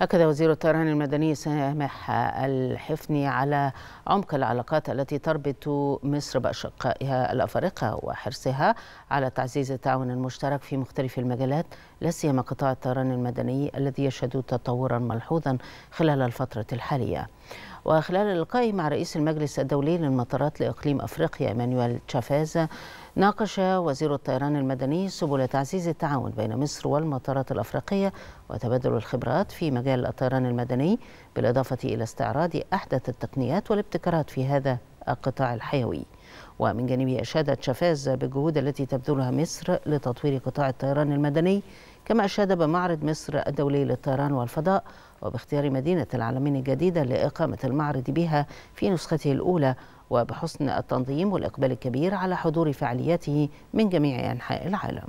أكد وزير الطيران المدني سامح الحفني على عمق العلاقات التي تربط مصر بأشقائها الأفارقة وحرصها على تعزيز التعاون المشترك في مختلف المجالات لا سيما قطاع الطيران المدني الذي يشهد تطورا ملحوظا خلال الفترة الحالية. وخلال اللقاء مع رئيس المجلس الدولي للمطارات لإقليم أفريقيا مانويل تشافيز ناقش وزير الطيران المدني سبل تعزيز التعاون بين مصر والمطارات الأفريقية وتبادل الخبرات في مجال الطيران المدني بالإضافة إلى استعراض أحدث التقنيات والابتكارات في هذا القطاع الحيوي ومن جانبه أشادت شفاز بالجهود التي تبذلها مصر لتطوير قطاع الطيران المدني كما أشاد بمعرض مصر الدولي للطيران والفضاء وباختيار مدينة العالمين الجديدة لإقامة المعرض بها في نسخته الأولى وبحسن التنظيم والإقبال الكبير على حضور فعالياته من جميع أنحاء العالم